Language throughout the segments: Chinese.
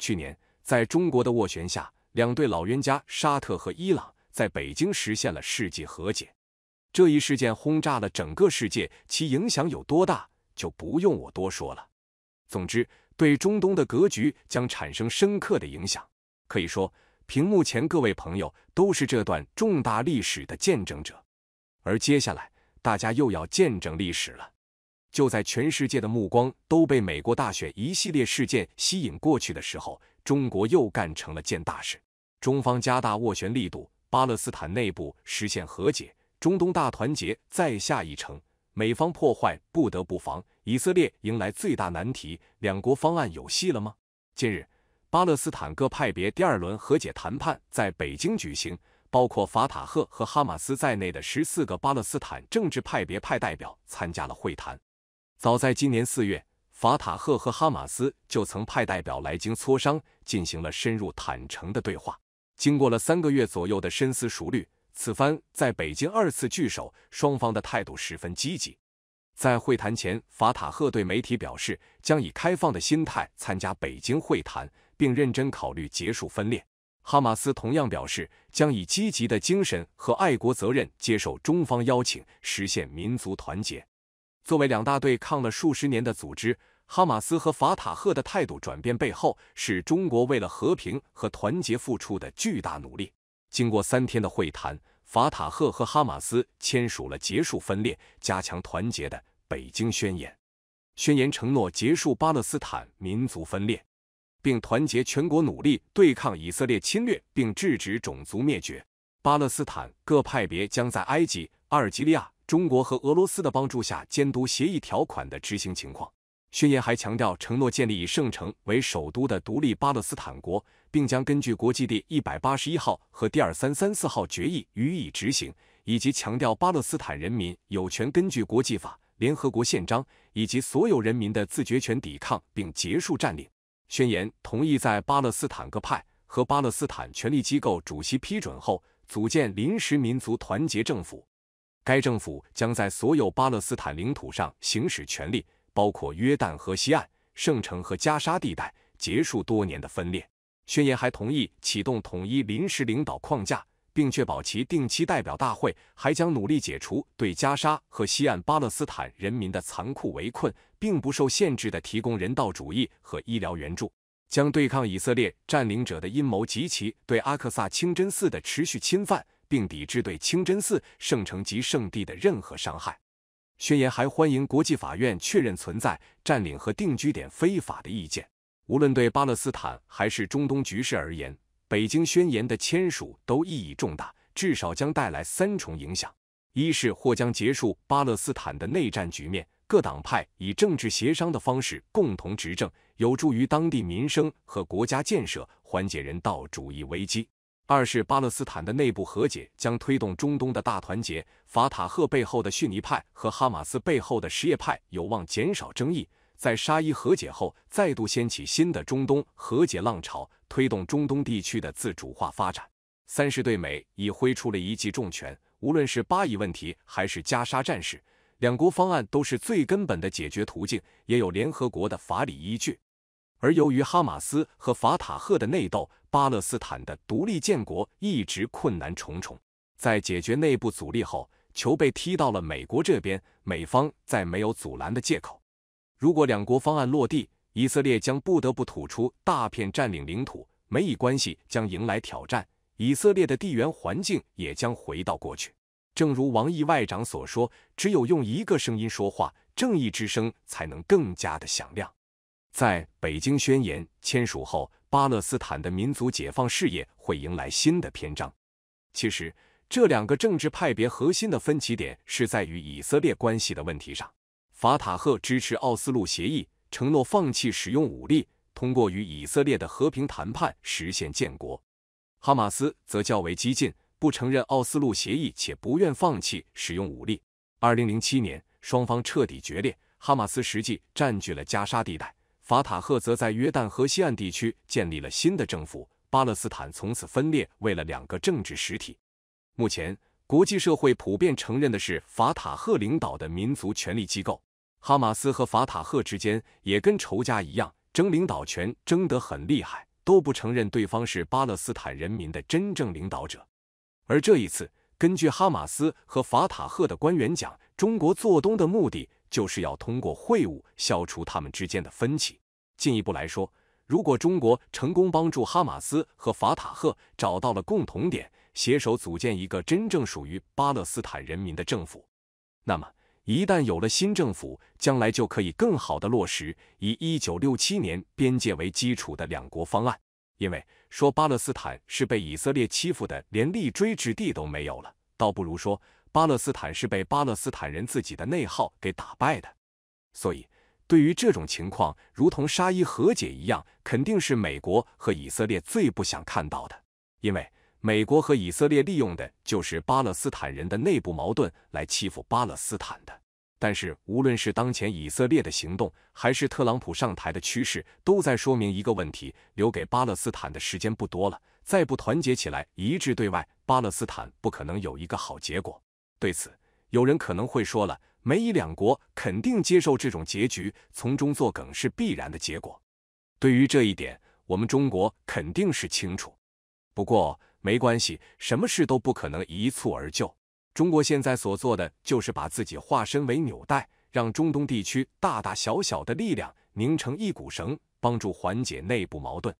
去年，在中国的斡旋下，两对老冤家沙特和伊朗在北京实现了世纪和解。这一事件轰炸了整个世界，其影响有多大，就不用我多说了。总之，对中东的格局将产生深刻的影响。可以说，屏幕前各位朋友都是这段重大历史的见证者，而接下来大家又要见证历史了。就在全世界的目光都被美国大选一系列事件吸引过去的时候，中国又干成了件大事。中方加大斡旋力度，巴勒斯坦内部实现和解，中东大团结再下一城。美方破坏不得不防，以色列迎来最大难题，两国方案有戏了吗？近日，巴勒斯坦各派别第二轮和解谈判在北京举行，包括法塔赫和哈马斯在内的十四个巴勒斯坦政治派别派代表参加了会谈。早在今年四月，法塔赫和哈马斯就曾派代表来京磋商，进行了深入坦诚的对话。经过了三个月左右的深思熟虑，此番在北京二次聚首，双方的态度十分积极。在会谈前，法塔赫对媒体表示，将以开放的心态参加北京会谈，并认真考虑结束分裂。哈马斯同样表示，将以积极的精神和爱国责任接受中方邀请，实现民族团结。作为两大对抗了数十年的组织，哈马斯和法塔赫的态度转变背后，是中国为了和平和团结付出的巨大努力。经过三天的会谈，法塔赫和哈马斯签署了结束分裂、加强团结的《北京宣言》。宣言承诺结束巴勒斯坦民族分裂，并团结全国努力对抗以色列侵略，并制止种族灭绝。巴勒斯坦各派别将在埃及、阿尔及利亚。中国和俄罗斯的帮助下监督协议条款的执行情况。宣言还强调承诺建立以圣城为首都的独立巴勒斯坦国，并将根据国际第181号和第2334号决议予以执行，以及强调巴勒斯坦人民有权根据国际法、联合国宪章以及所有人民的自决权抵抗并结束占领。宣言同意在巴勒斯坦各派和巴勒斯坦权力机构主席批准后组建临时民族团结政府。该政府将在所有巴勒斯坦领土上行使权力，包括约旦河西岸、圣城和加沙地带，结束多年的分裂。宣言还同意启动统一临时领导框架，并确保其定期代表大会。还将努力解除对加沙和西岸巴勒斯坦人民的残酷围困，并不受限制地提供人道主义和医疗援助，将对抗以色列占领者的阴谋及其对阿克萨清真寺的持续侵犯。并抵制对清真寺、圣城及圣地的任何伤害。宣言还欢迎国际法院确认存在占领和定居点非法的意见。无论对巴勒斯坦还是中东局势而言，北京宣言的签署都意义重大，至少将带来三重影响：一是或将结束巴勒斯坦的内战局面，各党派以政治协商的方式共同执政，有助于当地民生和国家建设，缓解人道主义危机。二是巴勒斯坦的内部和解将推动中东的大团结，法塔赫背后的逊尼派和哈马斯背后的什叶派有望减少争议，在沙伊和解后再度掀起新的中东和解浪潮，推动中东地区的自主化发展。三是对美已挥出了一记重拳，无论是巴以问题还是加沙战事，两国方案都是最根本的解决途径，也有联合国的法理依据。而由于哈马斯和法塔赫的内斗，巴勒斯坦的独立建国一直困难重重。在解决内部阻力后，球被踢到了美国这边，美方再没有阻拦的借口。如果两国方案落地，以色列将不得不吐出大片占领领土，美以关系将迎来挑战，以色列的地缘环境也将回到过去。正如王毅外长所说，只有用一个声音说话，正义之声才能更加的响亮。在北京宣言签署后，巴勒斯坦的民族解放事业会迎来新的篇章。其实，这两个政治派别核心的分歧点是在与以色列关系的问题上。法塔赫支持奥斯陆协议，承诺放弃使用武力，通过与以色列的和平谈判实现建国；哈马斯则较为激进，不承认奥斯陆协议，且不愿放弃使用武力。2007年，双方彻底决裂，哈马斯实际占据了加沙地带。法塔赫则在约旦河西岸地区建立了新的政府，巴勒斯坦从此分裂为了两个政治实体。目前，国际社会普遍承认的是法塔赫领导的民族权力机构。哈马斯和法塔赫之间也跟仇家一样，争领导权争得很厉害，都不承认对方是巴勒斯坦人民的真正领导者。而这一次，根据哈马斯和法塔赫的官员讲，中国做东的目的。就是要通过会晤消除他们之间的分歧。进一步来说，如果中国成功帮助哈马斯和法塔赫找到了共同点，携手组建一个真正属于巴勒斯坦人民的政府，那么一旦有了新政府，将来就可以更好的落实以一九六七年边界为基础的两国方案。因为说巴勒斯坦是被以色列欺负的，连立锥之地都没有了，倒不如说。巴勒斯坦是被巴勒斯坦人自己的内耗给打败的，所以对于这种情况，如同沙伊和解一样，肯定是美国和以色列最不想看到的。因为美国和以色列利用的就是巴勒斯坦人的内部矛盾来欺负巴勒斯坦的。但是，无论是当前以色列的行动，还是特朗普上台的趋势，都在说明一个问题：留给巴勒斯坦的时间不多了。再不团结起来，一致对外，巴勒斯坦不可能有一个好结果。对此，有人可能会说了：美以两国肯定接受这种结局，从中作梗是必然的结果。对于这一点，我们中国肯定是清楚。不过没关系，什么事都不可能一蹴而就。中国现在所做的就是把自己化身为纽带，让中东地区大大小小的力量拧成一股绳，帮助缓解内部矛盾。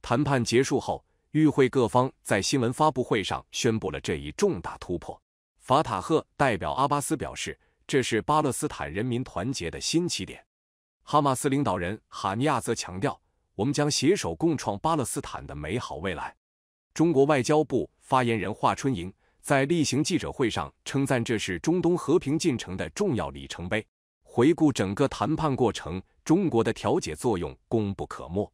谈判结束后，与会各方在新闻发布会上宣布了这一重大突破。法塔赫代表阿巴斯表示，这是巴勒斯坦人民团结的新起点。哈马斯领导人哈尼亚则强调，我们将携手共创巴勒斯坦的美好未来。中国外交部发言人华春莹在例行记者会上称赞，这是中东和平进程的重要里程碑。回顾整个谈判过程，中国的调解作用功不可没。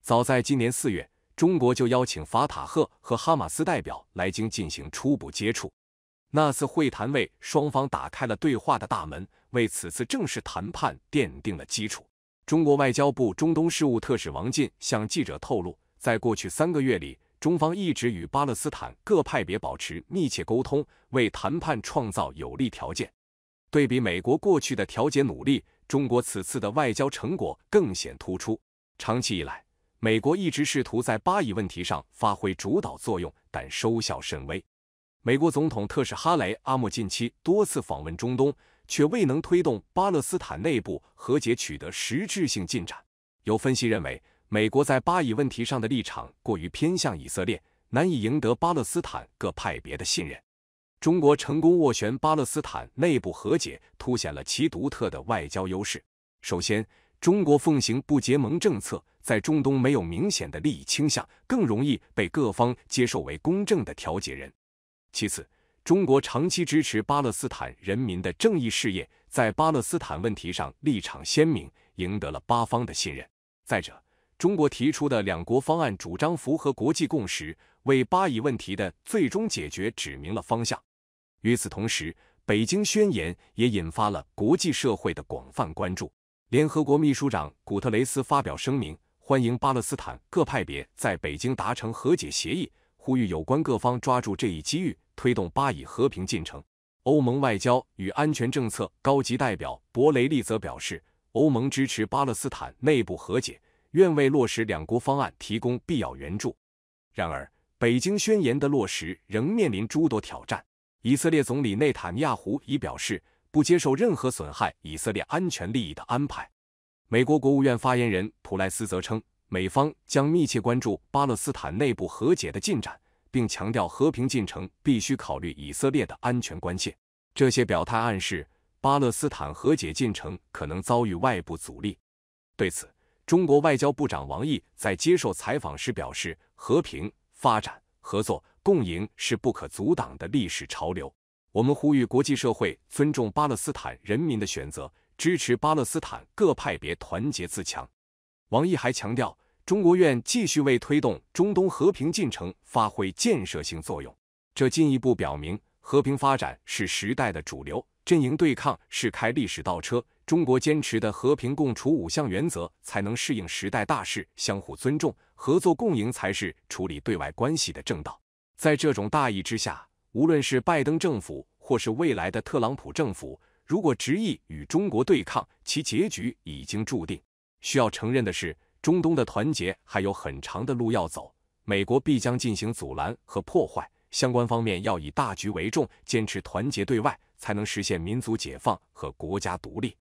早在今年四月，中国就邀请法塔赫和哈马斯代表来京进行初步接触。那次会谈为双方打开了对话的大门，为此次正式谈判奠定了基础。中国外交部中东事务特使王进向记者透露，在过去三个月里，中方一直与巴勒斯坦各派别保持密切沟通，为谈判创造有利条件。对比美国过去的调解努力，中国此次的外交成果更显突出。长期以来，美国一直试图在巴以问题上发挥主导作用，但收效甚微。美国总统特使哈雷阿莫近期多次访问中东，却未能推动巴勒斯坦内部和解取得实质性进展。有分析认为，美国在巴以问题上的立场过于偏向以色列，难以赢得巴勒斯坦各派别的信任。中国成功斡旋巴勒斯坦内部和解，凸显了其独特的外交优势。首先，中国奉行不结盟政策，在中东没有明显的利益倾向，更容易被各方接受为公正的调解人。其次，中国长期支持巴勒斯坦人民的正义事业，在巴勒斯坦问题上立场鲜明，赢得了巴方的信任。再者，中国提出的两国方案主张符合国际共识，为巴以问题的最终解决指明了方向。与此同时，北京宣言也引发了国际社会的广泛关注。联合国秘书长古特雷斯发表声明，欢迎巴勒斯坦各派别在北京达成和解协议。呼吁有关各方抓住这一机遇，推动巴以和平进程。欧盟外交与安全政策高级代表博雷利则表示，欧盟支持巴勒斯坦内部和解，愿为落实两国方案提供必要援助。然而，北京宣言的落实仍面临诸多挑战。以色列总理内塔尼亚胡已表示，不接受任何损害以色列安全利益的安排。美国国务院发言人普赖斯则称。美方将密切关注巴勒斯坦内部和解的进展，并强调和平进程必须考虑以色列的安全关切。这些表态暗示巴勒斯坦和解进程可能遭遇外部阻力。对此，中国外交部长王毅在接受采访时表示：“和平、发展、合作、共赢是不可阻挡的历史潮流。我们呼吁国际社会尊重巴勒斯坦人民的选择，支持巴勒斯坦各派别团结自强。”王毅还强调。中国愿继续为推动中东和平进程发挥建设性作用，这进一步表明和平发展是时代的主流，阵营对抗是开历史倒车。中国坚持的和平共处五项原则，才能适应时代大势，相互尊重、合作共赢才是处理对外关系的正道。在这种大义之下，无论是拜登政府，或是未来的特朗普政府，如果执意与中国对抗，其结局已经注定。需要承认的是。中东的团结还有很长的路要走，美国必将进行阻拦和破坏，相关方面要以大局为重，坚持团结对外，才能实现民族解放和国家独立。